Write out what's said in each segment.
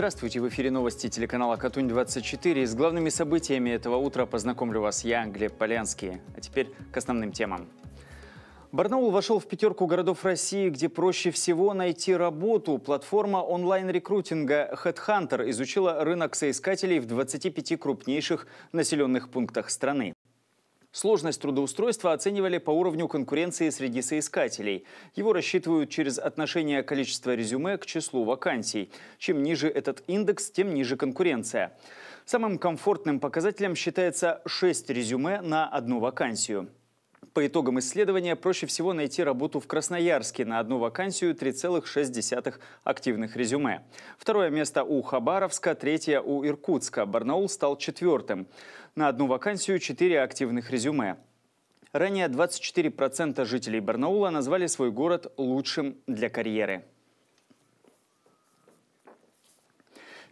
Здравствуйте, в эфире новости телеканала «Катунь-24». С главными событиями этого утра познакомлю вас я, Глеб Полянский. А теперь к основным темам. Барнаул вошел в пятерку городов России, где проще всего найти работу. Платформа онлайн-рекрутинга HeadHunter изучила рынок соискателей в 25 крупнейших населенных пунктах страны. Сложность трудоустройства оценивали по уровню конкуренции среди соискателей. Его рассчитывают через отношение количества резюме к числу вакансий. Чем ниже этот индекс, тем ниже конкуренция. Самым комфортным показателем считается 6 резюме на одну вакансию. По итогам исследования проще всего найти работу в Красноярске на одну вакансию 3,6 активных резюме. Второе место у Хабаровска, третье у Иркутска. Барнаул стал четвертым. На одну вакансию 4 активных резюме. Ранее 24% жителей Барнаула назвали свой город лучшим для карьеры.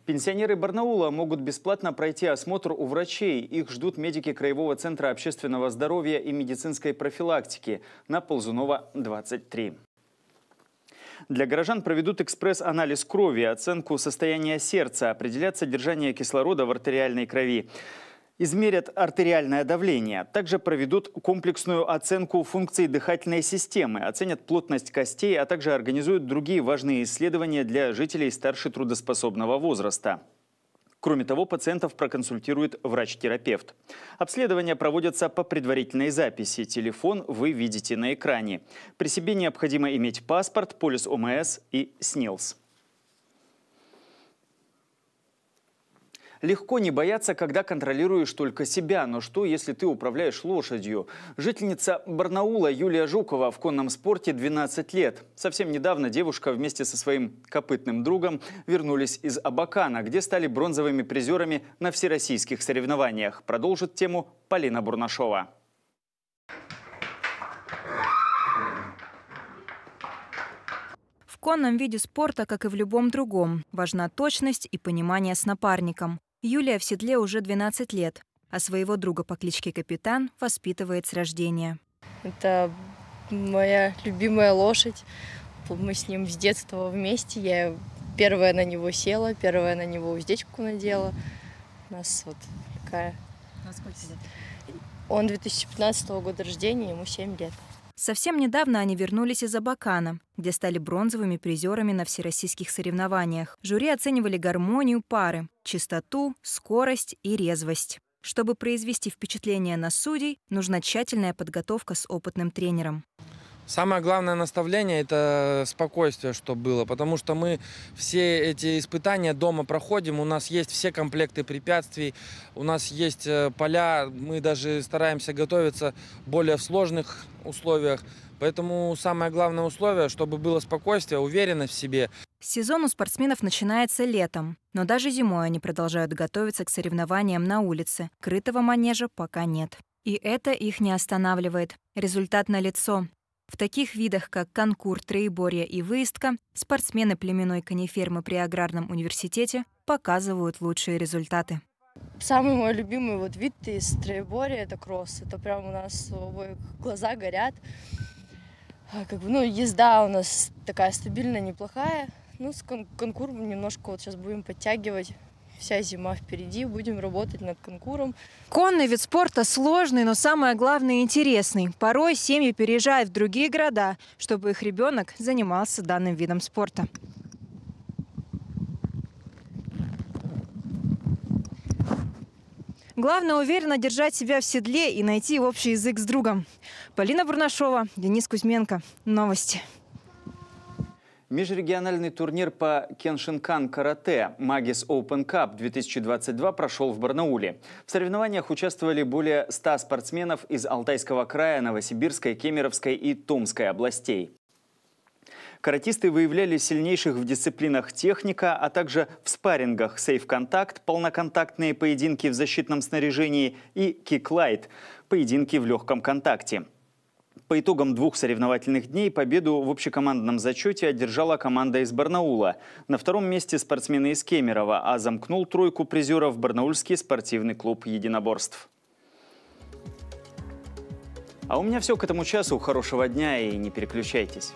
Пенсионеры Барнаула могут бесплатно пройти осмотр у врачей. Их ждут медики Краевого центра общественного здоровья и медицинской профилактики на Ползунова, 23. Для горожан проведут экспресс-анализ крови, оценку состояния сердца, определят содержание кислорода в артериальной крови. Измерят артериальное давление. Также проведут комплексную оценку функций дыхательной системы, оценят плотность костей, а также организуют другие важные исследования для жителей старше трудоспособного возраста. Кроме того, пациентов проконсультирует врач-терапевт. Обследования проводятся по предварительной записи. Телефон вы видите на экране. При себе необходимо иметь паспорт, полис ОМС и СНИЛС. Легко не бояться, когда контролируешь только себя, но что, если ты управляешь лошадью? Жительница Барнаула Юлия Жукова в конном спорте 12 лет. Совсем недавно девушка вместе со своим копытным другом вернулись из Абакана, где стали бронзовыми призерами на всероссийских соревнованиях. Продолжит тему Полина Бурнашова. В конном виде спорта, как и в любом другом, важна точность и понимание с напарником. Юлия в седле уже 12 лет, а своего друга по кличке Капитан воспитывает с рождения. Это моя любимая лошадь. Мы с ним с детства вместе. Я первая на него села, первая на него уздечку надела. У нас вот такая... А сколько лет? Он 2015 года рождения, ему 7 лет. Совсем недавно они вернулись из Абакана, где стали бронзовыми призерами на всероссийских соревнованиях. Жюри оценивали гармонию пары, чистоту, скорость и резвость. Чтобы произвести впечатление на судей, нужна тщательная подготовка с опытным тренером. Самое главное наставление – это спокойствие, что было, потому что мы все эти испытания дома проходим, у нас есть все комплекты препятствий, у нас есть э, поля, мы даже стараемся готовиться более в сложных условиях. Поэтому самое главное условие, чтобы было спокойствие, уверенность в себе. Сезон у спортсменов начинается летом, но даже зимой они продолжают готовиться к соревнованиям на улице. Крытого манежа пока нет. И это их не останавливает. Результат налицо. В таких видах, как конкур, троеборье и выездка, спортсмены племенной конифермы при Аграрном университете показывают лучшие результаты. Самый мой любимый вот вид из троеборья – это кросс. Это прям у нас глаза горят. А, как бы, ну, езда у нас такая стабильная, неплохая. Ну, с кон конкуром немножко вот сейчас будем подтягивать. Вся зима впереди, будем работать над конкуром. Конный вид спорта сложный, но самое главное интересный. Порой семьи переезжают в другие города, чтобы их ребенок занимался данным видом спорта. Главное уверенно держать себя в седле и найти общий язык с другом. Полина Бурнашова, Денис Кузьменко. Новости. Межрегиональный турнир по кеншинкан карате «Магис Open Cup 2022» прошел в Барнауле. В соревнованиях участвовали более 100 спортсменов из Алтайского края, Новосибирской, Кемеровской и Томской областей. Каратисты выявляли сильнейших в дисциплинах техника, а также в спаррингах сейф-контакт, полноконтактные поединки в защитном снаряжении и кик-лайт, поединки в легком контакте. По итогам двух соревновательных дней победу в общекомандном зачете одержала команда из Барнаула. На втором месте спортсмены из Кемерово, а замкнул тройку призеров Барнаульский спортивный клуб единоборств. А у меня все к этому часу. Хорошего дня и не переключайтесь.